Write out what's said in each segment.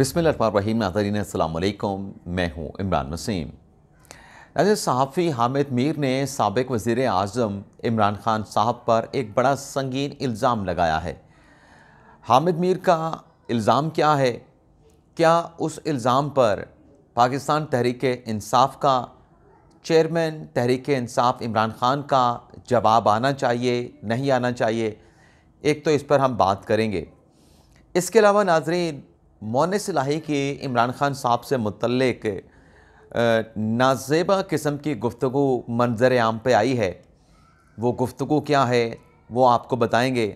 रहीम नाजरीन अल्लाम मैं हूँ इमरान वसीम अजय सहाफ़ी हामिद मीर ने सबक वज़ी अजम इमरान ख़ान साहब पर एक बड़ा संगीन इल्ज़ाम लगाया है हामिद मीर का इल्ज़ाम क्या है क्या उस इल्ज़ाम पर पाकिस्तान तहरीक इंसाफ का चेयरमैन तहरीक इंसाफ इमरान ख़ान का जवाब आना चाहिए नहीं आना चाहिए एक तो इस पर हम बात करेंगे इसके अलावा नाजरीन मौन सिलाही की इमरान खान साहब से मुतलक नाजेबा किस्म की गुफ्तु मंजर आम पर आई है वो गुफ्तु क्या है वो आपको बताएंगे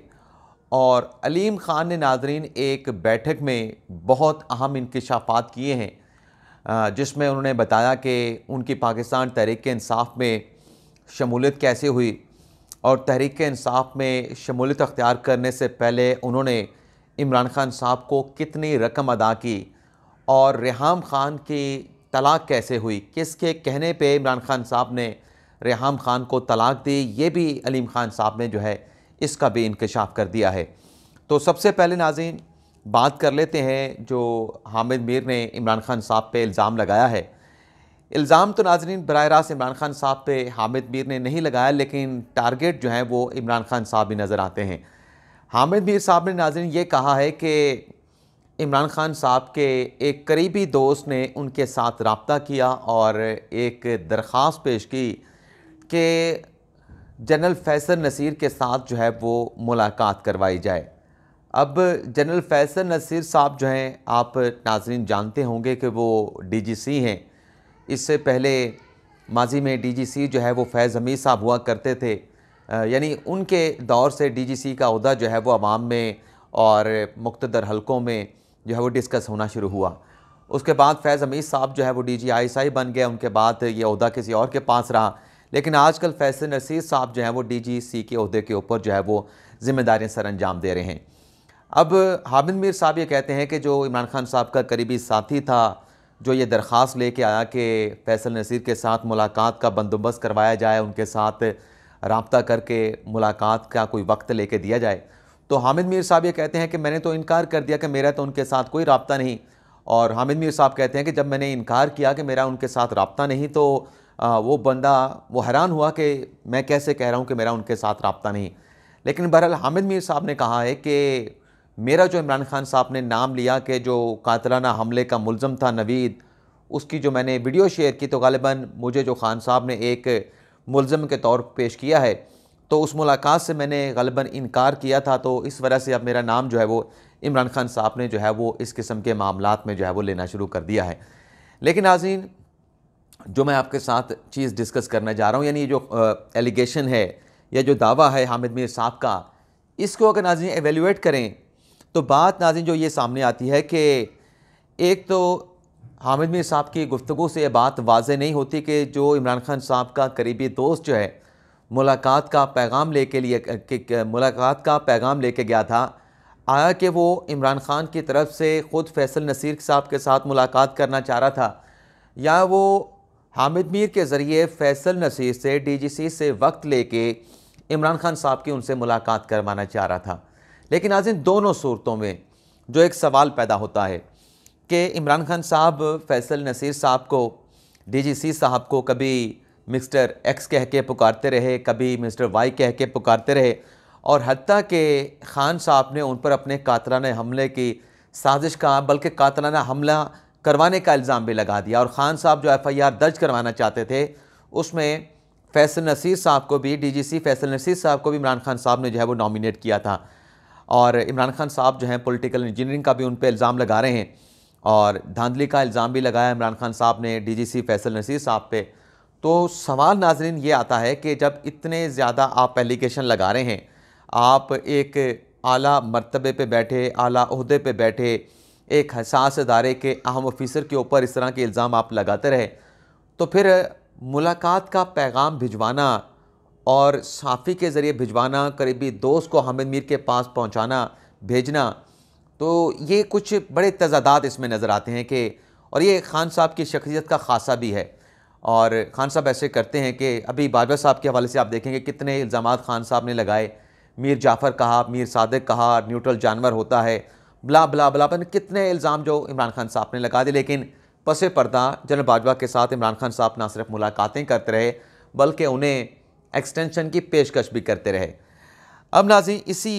और अलीम ख़ान ने नाजरीन एक बैठक में बहुत अहम इंकशाफात किए हैं जिसमें उन्होंने बताया कि उनकी पाकिस्तान तहरीक इंसाफ में शमूलियत कैसे हुई और तहरीक इंसाफ में शमूलियत अख्तियार करने से पहले उन्होंने इमरान खान साहब को कितनी रकम अदा की और रेहम खान की तलाक कैसे हुई किसके कहने पे इमरान खान साहब ने रेहम खान को तलाक दी ये भी अलीम खान साहब ने जो है इसका भी इंकशाफ कर दिया है तो सबसे पहले नाजिन बात कर लेते हैं जो हामिद मीर ने इमरान खान साहब पे इल्ज़ाम लगाया है इल्ज़ाम तो नाजरन बर रास्त इमरान खान साहब पे हामिद मीर ने नहीं लगाया लेकिन टारगेट जो है वो इमरान खान साहब ही नज़र आते हैं हामिद मीर साहब ने नाजरन ये कहा है कि इमरान खान साहब के एक करीबी दोस्त ने उनके साथ रबता किया और एक दरख्वास पेश की कि जनरल फैसल नसीर के साथ जो है वो मुलाकात करवाई जाए अब जनरल फैसल नसीर साहब जो हैं आप नाजरन जानते होंगे कि वो डीजीसी हैं इससे पहले माजी में डीजीसी जो है वो फैज़ हमीद साहब हुआ करते थे यानी उनके दौर से डीजीसी का अहदा जो है वो आवाम में और मुख्तर हलकों में जो है वो डिस्कस होना शुरू हुआ उसके बाद फैज़ अमीर साहब जो है वो डी जी आई साई बन गए उनके बाद ये अहदा किसी और के पास रहा लेकिन आजकल फैसल नसीर साहब जो है वो डी जी सी के अहदे के ऊपर जो है वो ज़िम्मेदारियाँ सर अंजाम दे रहे हैं अब हामिद मीर साहब ये कहते हैं कि जो इमरान खान साहब का करीबी साथी था जो ये दरख्वास्त लेके आया कि फैसल नसीर के साथ मुलाकात का बंदोबस्त करवाया जाए उनके साथ रबता करके मुलाकात का कोई वक्त लेके दिया जाए तो हामिद मीर साहब ये कहते हैं कि मैंने तो इनकार कर दिया कि मेरा तो उनके साथ कोई रबता नहीं और हामिद मीर साहब कहते हैं कि जब मैंने इनकार किया कि मेरा उनके साथ रबता नहीं तो आ, वो बंदा वो हैरान हुआ कि मैं कैसे कह रहा हूँ कि मेरा उनके साथ रबता नहीं लेकिन बहरहाल हामिद मीर साहब ने कहा है कि मेरा जो इमरान खान साहब ने नाम लिया कि जो कातलाना हमले का मुलम था नवीद उसकी जो मैंने वीडियो शेयर की तो गालिबा मुझे जो खान साहब ने एक मुलम के तौर पेश किया है तो उस मुलाकात से मैंने गलबा इनकार किया था तो इस वजह से अब मेरा नाम जो है वो इमरान खान साहब ने जो है वो इस किस्म के मामला में जो है वो लेना शुरू कर दिया है लेकिन नाजीन जो मैं आपके साथ चीज़ डिस्कस करना जा रहा हूँ यानी ये जो एलिगेशन है या जो दावा है हामिद मीर साहब का इसको अगर नाजीन एवेल्यूट करें तो बात नाजीन जो ये सामने आती है कि एक तो हामिद मीर साहब की गुफ्तु से ये बात वाज नहीं होती कि जो इमरान खान साहब का करीबी दोस्त जो है मुलाकात का पैगाम ले के लिए मुलाकात का पैगाम लेके गया था आया कि वो इमरान खान की तरफ से ख़ुद फैसल नसीर साहब के साथ मुलाकात करना चाह रहा था या वो हामिद मीर के ज़रिए फैसल नसीर से डीजीसी से वक्त लेके इमरान खान साहब की उनसे मुलाकात करवाना चाह रहा था लेकिन आज इन दोनों सूरतों में जो एक सवाल पैदा होता है कि इमरान खान साहब फैसल नसीर साहब को डीजीसी साहब को कभी मिस्टर एक्स कह के पुकारते रहे कभी मिस्टर वाई कह के पुकारते रहे और हती के खान साहब ने उन पर अपने कातलाना हमले की साजिश का बल्कि कातलाना हमला करवाने का इल्ज़ाम भी लगा दिया और ख़ान साहब जो एफ़ आई आर दर्ज करवाना चाहते थे उसमें फैसल नसीर साहब को भी D G C Faisal Naseer साहब को भी इमरान खान साहब ने जो है वो नॉमिनेट किया था और इमरान खान साहब जो हैं पॉलिटिकल इंजीनियरिंग का भी उन पर इल्ज़ाम लगा रहे हैं और धांधली का इल्ज़ाम भी लगाया इमरान खान साहब ने डीजीसी फैसल नसीर साहब पे तो सवाल नाजरीन ये आता है कि जब इतने ज़्यादा आप एलिगेशन लगा रहे हैं आप एक आला मरतबे पे बैठे आला अहदे पे बैठे एक हसास अदारे के अहम ऑफिसर के ऊपर इस तरह के इल्ज़ाम आप लगाते रहे तो फिर मुलाकात का पैगाम भिजवाना और साफ़ी के ज़रिए भिजवाना करीबी दोस्त को हामिद मीर के पास पहुँचाना भेजना तो ये कुछ बड़े तजादात इसमें नज़र आते हैं कि और ये खान साहब की शख्सियत का खासा भी है और खान साहब ऐसे करते हैं कि अभी बाजवा साहब के हवाले से आप देखेंगे कितने इल्ज़ाम खान साहब ने लगाए मीर जाफ़र कहा मीर सादक कहा न्यूट्रल जानवर होता है बला बला बला बन कितने इल्ज़ाम जो इमरान खान साहब ने लगा दिए लेकिन पसे पर्दा जनरल बाजवा के साथ इमरान खान साहब ना सिर्फ मुलाकातें करते रहे बल्कि उन्हें एक्सटेंशन की पेशकश भी करते रहे अब नाजी इसी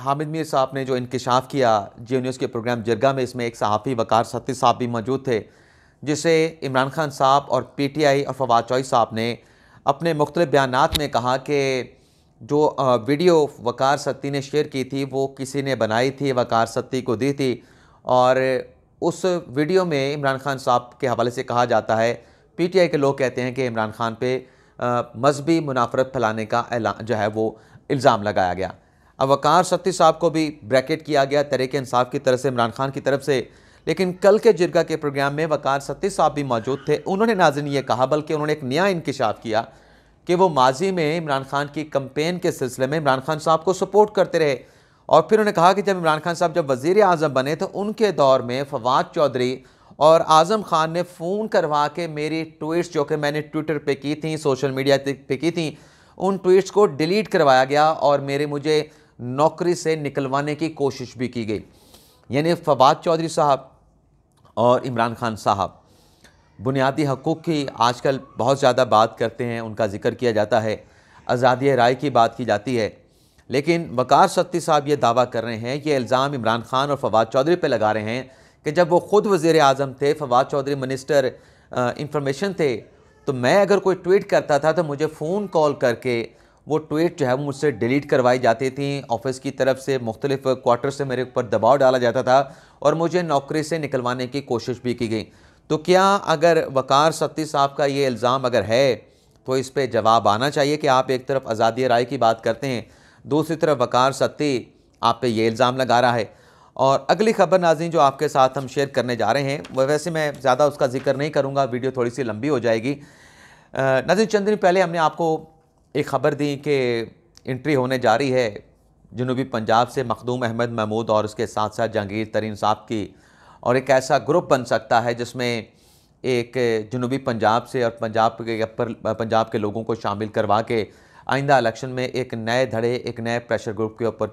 हामिद मीर साहब ने जो इंकशाफ किया जी न्यूज़ के प्रोग्राम जरगा में इसमें एक सहाफ़ी वकार सत्ती साहब भी मौजूद थे जिसे इमरान खान साहब और पी टी आई और फवाद चौई साहब ने अपने मुख्तलि बयान में कहा कि जो वीडियो वकार सत्ती ने शेयर की थी वो किसी ने बनाई थी वकार सत्ती को दी थी और उस वीडियो में इमरान खान साहब के हवाले से कहा जाता है पी टी आई के लोग कहते हैं कि इमरान खान पर मजहबी मुनाफरत फैलाने का ऐलान जो है वो इल्ज़ाम लगाया गया अब वकार सत्ती साहब को भी ब्रैकेट किया गया तरीके इंसाफ की तरफ से इमरान खान की तरफ से लेकिन कल के जिरगा के प्रोग्राम में वकार सत्ती साहब भी मौजूद थे उन्होंने नाजन ये कहा बल्कि उन्होंने एक नया इंकशाफ किया कि वो माजी में इमरान खान की कंपेन के सिलसिले में इमरान खान साहब को सपोर्ट करते रहे और फिर उन्होंने कहा कि जब इमरान खान साहब जब वज़ी अजम बने तो उनके दौर में फवाद चौधरी और आज़म खान ने फ़ोन करवा के मेरी ट्वीट्स जो कि मैंने ट्विटर पे की थी सोशल मीडिया पे की थी उन ट्वीट्स को डिलीट करवाया गया और मेरे मुझे नौकरी से निकलवाने की कोशिश भी की गई यानी फवाद चौधरी साहब और इमरान खान साहब बुनियादी हकूक़ की आजकल बहुत ज़्यादा बात करते हैं उनका जिक्र किया जाता है आज़ादी राय की बात की जाती है लेकिन वकार सत्ती साहब ये दावा कर रहे हैं ये इल्ज़ाम इमरान खान और फवाद चौधरी पर लगा रहे हैं कि जब वो ख़ुद वज़ी अजम थे फवाद चौधरी मिनिस्टर इंफॉर्मेशन थे तो मैं अगर कोई ट्वीट करता था तो मुझे फ़ोन कॉल करके वो ट्वीट जो है वो मुझसे डिलीट करवाई जाती थी ऑफिस की तरफ से मुख्तलिफ क्वार्टर से मेरे ऊपर दबाव डाला जाता था और मुझे नौकरी से निकलवाने की कोशिश भी की गई तो क्या अगर वकार सत्ती साहब का ये इल्ज़ाम अगर है तो इस पर जवाब आना चाहिए कि आप एक तरफ आज़ादी राय की बात करते हैं दूसरी तरफ वकार सत्ती आप पे ये इल्ज़ाम लगा रहा है और अगली खबर नाजीन जो आपके साथ हम शेयर करने जा रहे हैं वह वैसे मैं ज़्यादा उसका जिक्र नहीं करूँगा वीडियो थोड़ी सी लंबी हो जाएगी नाजी चंद दिन पहले हमने आपको एक खबर दी कि इंट्री होने जा रही है जनूबी पंजाब से मखदूम अहमद महमूद और उसके साथ साथ जहांगीर तरीन साहब की और एक ऐसा ग्रुप बन सकता है जिसमें एक जनूबी पंजाब से और पंजाब के अपर पंजाब के लोगों को शामिल करवा के आइंदा इलेक्शन में एक नए धड़े एक नए प्रेशर ग्रुप के ऊपर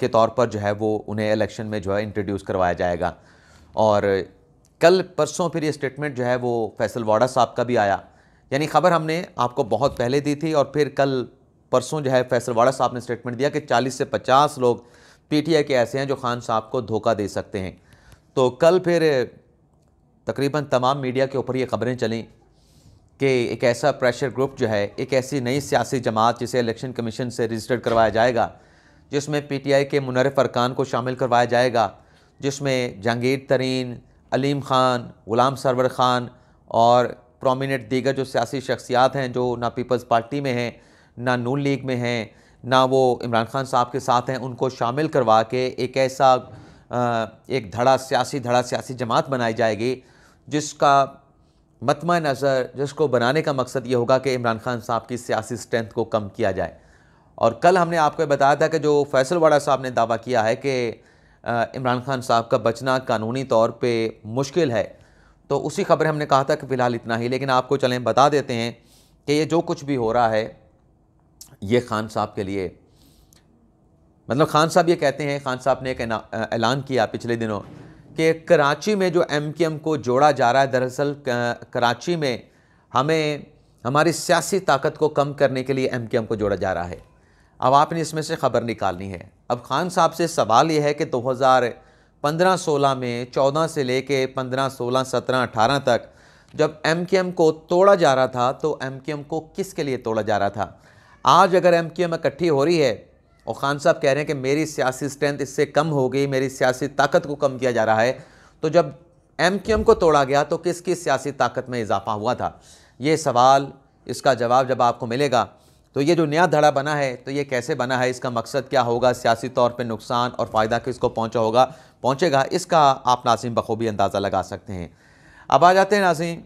के तौर पर जो है वो उन्हें इलेक्शन में जो है इंट्रोड्यूस करवाया जाएगा और कल परसों फिर ये स्टेटमेंट जो है वो फैसल वाडा साहब का भी आया यानी खबर हमने आपको बहुत पहले दी थी और फिर कल परसों जो है फैसल वाड़ा साहब ने स्टेटमेंट दिया कि 40 से 50 लोग पीटीआई के ऐसे हैं जो खान साहब को धोखा दे सकते हैं तो कल फिर तकरीबन तमाम मीडिया के ऊपर ये खबरें चलें कि एक ऐसा प्रेशर ग्रुप जो है एक ऐसी नई सियासी जमात जिसे इलेक्शन कमीशन से रजिस्टर्ड करवाया जाएगा जिसमें पी टी आई के मुनरफ अरकान को शामिल करवाया जाएगा जिसमें जहांगीर तरीन अलीम ख़ान ग़ुलाम सरवर ख़ान और प्रोमिनेंट दीगर जो सियासी शख्सियात हैं जो ना पीपल्स पार्टी में हैं ना नून लीग में हैं ना वो इमरान खान साहब के साथ हैं उनको शामिल करवा के एक ऐसा एक धड़ा सियासी धड़ा सियासी जमात बनाई जाएगी जिसका मतम नज़र जिसको बनाने का मकसद ये होगा कि इमरान खान साहब की सियासी स्ट्रेंथ को कम किया जाए और कल हमने आपको बताया था कि जो फैसलवाड़ा साहब ने दावा किया है कि इमरान खान साहब का बचना कानूनी तौर पे मुश्किल है तो उसी खबर हमने कहा था कि फ़िलहाल इतना ही लेकिन आपको चलें बता देते हैं कि ये जो कुछ भी हो रहा है ये खान साहब के लिए मतलब खान साहब ये कहते हैं खान साहब ने एक ऐलान किया पिछले दिनों कि कराची में जो एम के एम को जोड़ा जा रहा है दरअसल कराची में हमें हमारी सियासी ताकत को कम करने के लिए एम के एम को जोड़ा जा रहा है अब आपने इसमें से खबर निकालनी है अब खान साहब से सवाल यह है कि दो हज़ार पंद्रह सोलह में चौदह से ले कर पंद्रह सोलह सत्रह अठारह तक जब एम के एम को तोड़ा जा रहा था तो एम के एम को किसके लिए तोड़ा जा रहा था आज अगर एम के एम इकट्ठी हो रही है और ख़ान साहब कह रहे हैं कि मेरी सियासी स्ट्रेंथ इससे कम हो गई मेरी सियासी ताकत को कम किया जा रहा है तो जब एम को तोड़ा गया तो किस किस सियासी ताकत में इजाफा हुआ था ये सवाल इसका जवाब जब आपको मिलेगा तो ये जो नया धड़ा बना है तो ये कैसे बना है इसका मकसद क्या होगा सियासी तौर पर नुकसान और फ़ायदा किसको पहुँचा होगा पहुँचेगा इसका आप नासिम बखूबी अंदाज़ा लगा सकते हैं अब आ जाते हैं नासिम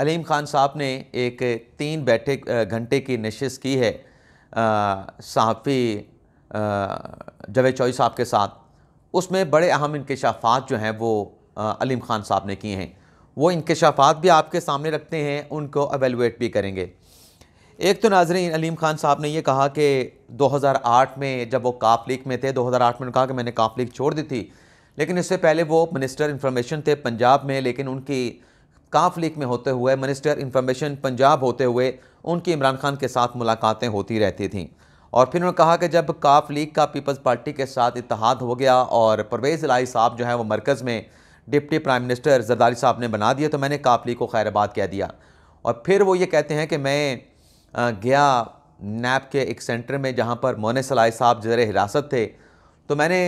अलीम ख़ान साहब ने एक तीन बैठे घंटे की नशस्त की है सहाफ़ी जवेद चौई साहब के साथ उसमें बड़े अहम इंकशाफात जो हैं वो अलीम ख़ान साहब ने किए हैं वो इंकशाफात भी आपके सामने रखते हैं उनको अवेलुएट भी करेंगे एक तो नाजरीन अलीम ख़ान साहब ने यह कहा कि 2008 में जब वो काफ लीग में थे 2008 में कहा कि मैंने काफ लीग छोड़ दी थी लेकिन इससे पहले वो मिनिस्टर इंफॉर्मेशन थे पंजाब में लेकिन उनकी काफ लीग में होते हुए मिनिस्टर इंफॉर्मेशन पंजाब होते हुए उनकी इमरान खान के साथ मुलाकातें होती रहती थी और फिर उन्होंने कहा कि जब काफ लीग का पीपल्स पार्टी के साथ इतिहाद हो गया और परवेज़ लाई साहब जो है वो मरकज़ में डिप्टी प्राइम मिनिस्टर जरदारी साहब ने बना दिया तो मैंने काफ लीग को आबाद कह दिया और फिर वो ये कहते हैं कि मैं गया नैप के एक सेंटर में जहाँ पर मोन सलाई साहब ज़र हिरासत थे तो मैंने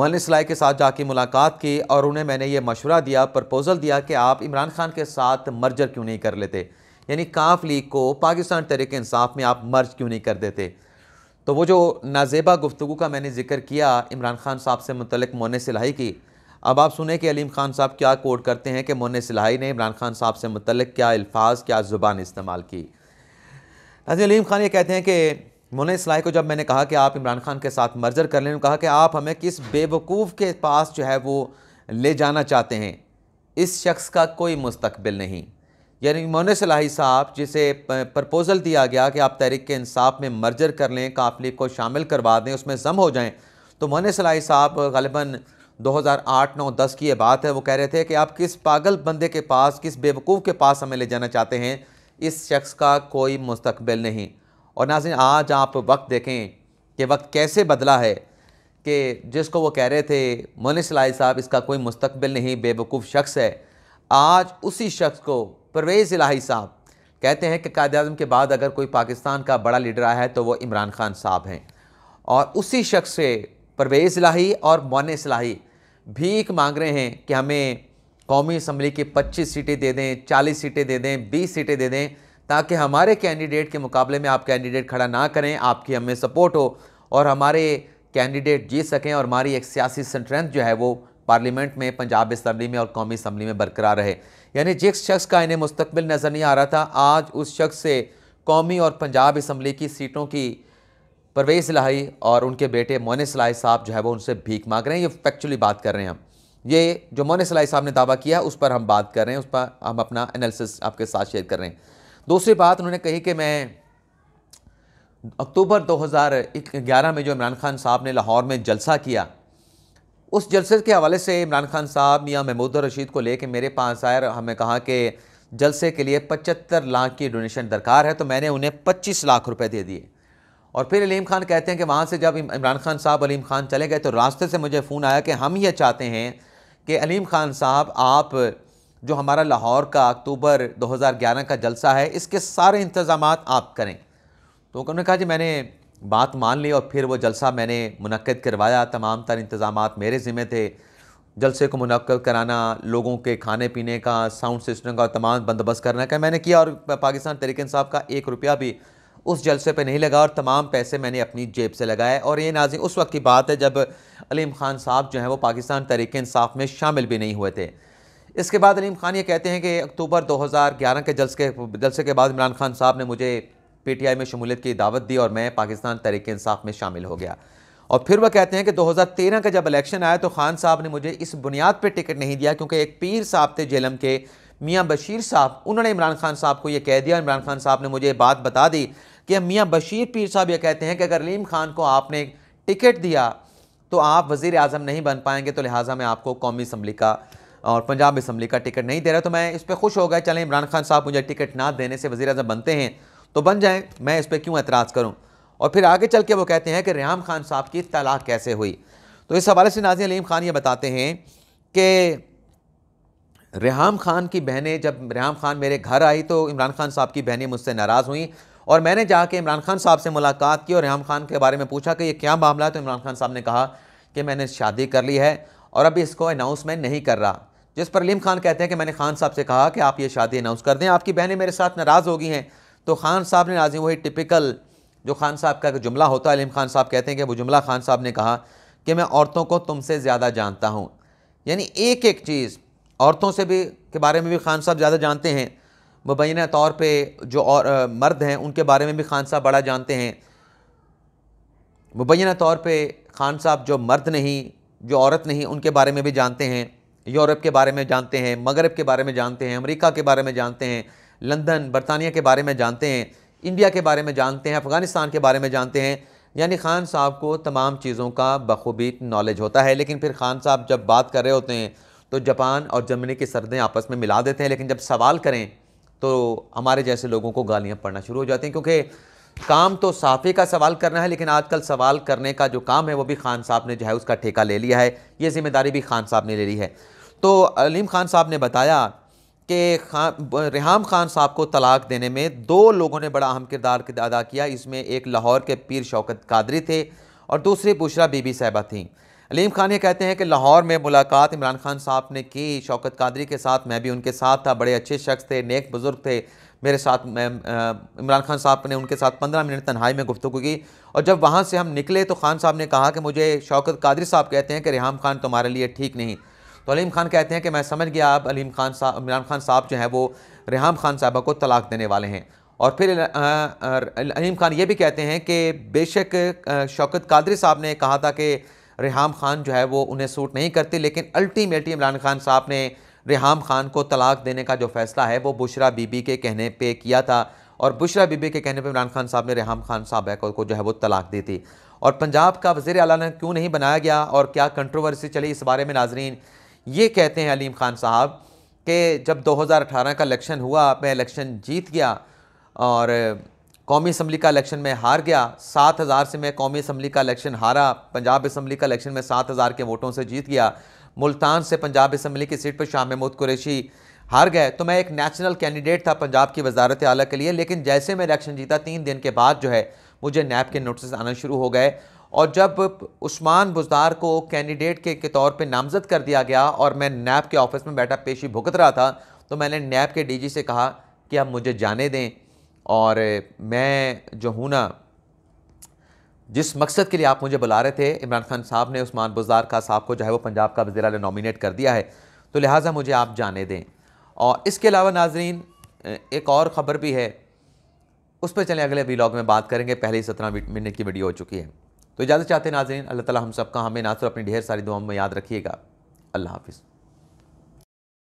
मोन सलाई के साथ जाके मुलाकात की और उन्हें मैंने ये मशवरा दिया प्रपोज़ल दिया कि आप इमरान खान के साथ मर्जर क्यों नहीं कर लेते यानी काफ लीग को पाकिस्तान तरीक़ानसाफ़ इंसाफ में आप मर्ज क्यों नहीं कर देते तो वो जो नाजेबा गुफ्तु का मैंने जिक्र किया इमरान खान साहब से मुतलक मोन सिलाही की अब आप सुने कि अलीम खान साहब क्या कोड करते हैं कि मोन सिलाही ने इमरान खान साहब से मुतलक क्या अल्फाज क्या ज़ुबान इस्तेमाल की नाजी अलीम खान ये कहते हैं कि मोन सिलाई को जब मैंने कहा कि आप इमरान खान के साथ मर्जर कर लें कहा कि आप हमें किस बेवकूफ़ के पास जो है वो ले जाना चाहते हैं इस शख्स का कोई मुस्तबिल नहीं यानी मोन सलाही साहब जिसे प्रपोज़ल दिया गया कि आप तहरीक के इंसाफ में मर्जर कर लें काफिले को शामिल करवा दें उसमें ज़म हो जाएं तो मोन सलाही साहब गलबा 2008 9 10 की ये बात है वो कह रहे थे कि आप किस पागल बंदे के पास किस बेवकूफ़ के पास हमें ले जाना चाहते हैं इस शख्स का कोई मुस्तबिल नहीं और नाजिन आज आप वक्त देखें कि वक्त कैसे बदला है कि जिसको वो कह रहे थे मोन सलाही साहब इसका कोई मुस्तबिल नहीं बेवकूफ़ शख्स है आज उसी शख्स को परवेज़ इलाही साहब कहते हैं कि कायद अजम के बाद अगर कोई पाकिस्तान का बड़ा लीडर आया है तो वो इमरान खान साहब हैं और उसी शख्स से परवेज़ इलाही और मौन इलाही भीख मांग रहे हैं कि हमें कौमी असम्बली की पच्चीस सीटें दे दें चालीस सीटें दे दें बीस सीटें दे दें ताकि हमारे कैंडिडेट के मुकाबले में आप कैंडिडेट खड़ा ना करें आपकी हमें सपोर्ट हो और हमारे कैंडिडेट जीत सकें और हमारी एक सियासी स्ट्रेंथ जो है वो पार्लियामेंट में पंजाब इसम्बली में और कौमी इसम्बली में बरकरार रहे यानी जिस शख्स का इन्हें मुस्तबिल नज़र नहीं आ रहा था आज उस शख्स से कौमी और पंजाब इसम्बली की सीटों की परवेज़ लाही और उनके बेटे मोन सलाई साहब जो है वो उनसे भीख मांग रहे हैं ये फैक्चुअली बात कर रहे हैं हम ये जो मोन सलाई साहब ने दावा किया उस पर हम बात कर रहे हैं उस पर हम अपना एनालिसिस आपके साथ शेयर कर रहे हैं दूसरी बात उन्होंने कही कि मैं अक्टूबर 2011 में जो इमरान खान साहब ने लाहौर में जलसा किया उस जलसे के हवाले से इमरान खान साहब या महमूद रशीद को लेकर मेरे पास आए और हमें कहा कि जलसे के लिए पचहत्तर लाख की डोनेशन दरकार है तो मैंने उन्हें पच्चीस लाख रुपए दे दिए और फिर अलीम खान कहते हैं कि वहाँ से जब इमरान खान साहब अलीम खान चले गए तो रास्ते से मुझे फ़ोन आया कि हम ये चाहते हैं कि अलीम खान साहब आप जो हमारा लाहौर का अक्टूबर 2011 का जलसा है इसके सारे इंतज़ाम आप करें तो उन्होंने कहा जी मैंने बात मान ली और फिर वो जलसा मैंने मनक़द करवाया तमाम तर इंतज़ाम मेरे ज़िम्मे थे जलसे को मनकद कराना लोगों के खाने पीने का साउंड सिस्टम का तमाम बंदोबस्त करना का मैंने किया और पाकिस्तान तरीके साहब का एक रुपया भी उस जलसे पर नहीं लगा और तमाम पैसे मैंने अपनी जेब से लगाए और ये नाजी उस वक्त की बात है जब अलीम ख़ान साहब जो हैं वो पाकिस्तान तरीके इंसाफ में शामिल भी नहीं हुए थे इसके बाद अलीम ख़ान ये कहते हैं कि अक्टूबर 2011 के जलसे के जलसे के बाद इमरान खान साहब ने मुझे पीटीआई में शमूलियत की दावत दी और मैं पाकिस्तान तरीक इंसाफ में शामिल हो गया और फिर वह कहते हैं कि 2013 का जब इलेक्शन आया तो खान साहब ने मुझे इस बुनियाद पर टिकट नहीं दिया क्योंकि एक पीर साहब थे जेलम के मियाँ बशीर साहब उन्होंने इमरान खान साहब को यह कह दिया इमरान खान साहब ने मुझे बात बता दी कि मियाँ बशीर पीर साहब यह कहते हैं कि अगर रलीम खान को आपने टिकट दिया तो आप वज़ी अजम नहीं बन पाएंगे तो लिहाजा मैं आपको कौमी असम्बली का और पंजाब इसम्बली का टिकट नहीं दे रहा तो मैं इस पर खुश हो गया चलें इमरान खान साहब मुझे टिकट ना देने से वज़ी अजम बनते हैं तो बन जाएं मैं इस पर क्यों एतराज़ करूँ और फिर आगे चल के वो कहते हैं कि रेहम खान साहब की तलाक कैसे हुई तो इस हवाले से नाजी अलीम खान ये बताते हैं कि रेहम खान की बहनें जब रेहम खान मेरे घर आई तो इमरान खान साहब की बहनें मुझसे नाराज़ हुई और मैंने जाके इमरान खान साहब से मुलाकात की और रेहम खान के बारे में पूछा कि ये क्या मामला है तो इमरान खान साहब ने कहा कि मैंने शादी कर ली है और अभी इसको अनाउंसमेंट नहीं कर रहा जिस पर लीम खान कहते हैं कि मैंने खान साहब से कहा कि आप ये शादी अनाउंस कर दें आपकी बहनें मेरे साथ नाराज़ हो गई हैं तो खान साहब ने नाजिम वही टिपिकल जो खान साहब का जुमला होता है अलीम खान साहब कहते हैं कि वो जुमला खान साहब ने कहा कि मैं औरतों को तुमसे ज़्यादा जानता हूँ यानी एक एक चीज़ औरतों से भी के बारे में भी खान साहब ज़्यादा जानते हैं मुबैना तौर पर जो और आ, मर्द हैं उनके बारे में भी खान साहब बड़ा जानते हैं मुबैना तौर पर खान साहब जो मर्द नहीं जो औरत नहीं उनके बारे में भी जानते हैं यूरोप के बारे में जानते हैं मगरब के बारे में जानते हैं अमरीका के बारे में जानते हैं लंदन बरतानिया के बारे में जानते हैं इंडिया के बारे में जानते हैं अफ़गानिस्तान के बारे में जानते हैं यानी ख़ान साहब को तमाम चीज़ों का बखूबी नॉलेज होता है लेकिन फिर ख़ान साहब जब बात कर रहे होते हैं तो जापान और जर्मनी की सरदें आपस में मिला देते हैं लेकिन जब सवाल करें तो हमारे जैसे लोगों को गालियाँ पड़ना शुरू हो जाती हैं क्योंकि काम तो साफ़ी का सवाल करना है लेकिन आजकल सवाल करने का जो काम है वो भी खान साहब ने जो है उसका ठेका ले लिया है ये जिम्मेदारी भी खान साहब ने ले ली है तो अलीम खान साहब ने बताया के खान रिहाम खान साहब को तलाक देने में दो लोगों ने बड़ा अहम किरदार अदा किया इसमें एक लाहौर के पीर शौकत कादरी थे और दूसरी बुशरा बीबी साहबा थी अलीम खान ये कहते हैं कि लाहौर में मुलाकात इमरान खान साहब ने की शौकत कादरी के साथ मैं भी उनके साथ था बड़े अच्छे शख्स थे नेक बुज़ुर्ग थे मेरे साथ इमरान खान साहब ने उनके साथ पंद्रह मिनट तन्हाई में गुफ्तु की और जब वहाँ से हम निकले तो खान साहब ने कहा कि मुझे शौकत कादरी साहब कहते हैं कि रिहाम खान तुम्हारे लिए ठीक नहीं तो अलीम खान कहते हैं कि मैं समझ गया अब अलीम खान साहब इमरान खान साहब जो हैं वो रेहम खान साहबा को तलाक देने वाले हैं और फिर अलीम खान ये भी कहते हैं कि बेशक शौकत कादरी साहब ने कहा था कि रेहम खान जो है वो उन्हें सूट नहीं करती लेकिन अल्टीमेटली इमरान खान साहब ने रेहम खान को तलाक देने का जो फैसला है वो बुशरा बीबी के कहने पे किया था और बुशरा बीबी के कहने पर इमरान खान साहब ने रेहम खान साहब को जो है वो तलाक दी थी और पंजाब का वजीर अला क्यों नहीं बनाया गया और क्या कंट्रोवर्सी चली इस बारे में नाजरीन ये कहते हैं अलीम ख़ान साहब कि जब 2018 का इलेक्शन हुआ मैं इलेक्शन जीत गया और कौमी असम्बली का इलेक्शन में हार गया सात हज़ार से मैं कौमी असम्बली का इलेक्शन हारा पंजाब असम्बली का इलेक्शन में सात हज़ार के वोटों से जीत गया मुल्तान से पंजाब असम्बली की सीट पर शाह महमूद कुरेशी हार गए तो मैं एक नेशनल कैंडिडेट था पंजाब की वजारत अली के लिए लेकिन जैसे मैं इलेक्शन जीता तीन दिन के बाद जो है मुझे नैब के नोटिस आना शुरू हो गए और जब उस्मान बुजदार को कैंडिडेट के, के तौर पे नामज़द कर दिया गया और मैं नैब के ऑफ़िस में बैठा पेशी भुगत रहा था तो मैंने नैब के डीजी से कहा कि आप मुझे जाने दें और मैं जो हूँ ना जिस मकसद के लिए आप मुझे बुला रहे थे इमरान खान साहब ने उस्मान बुजदार का साहब को जो है वो पंजाब का वजीरा नॉमिनेट कर दिया है तो लिहाजा मुझे आप जाने दें और इसके अलावा नाजरीन एक और ख़बर भी है उस पर चलें अगले वीलॉग में बात करेंगे पहले ही सत्रह मिनट की वीडियो हो चुकी है तो इजाज़त चाहते हैं नाजरन अल्लाह ताला हम सब का हमें नासर अपनी ढेर सारी दुआओं में याद रखिएगा अल्लाह हाफिज़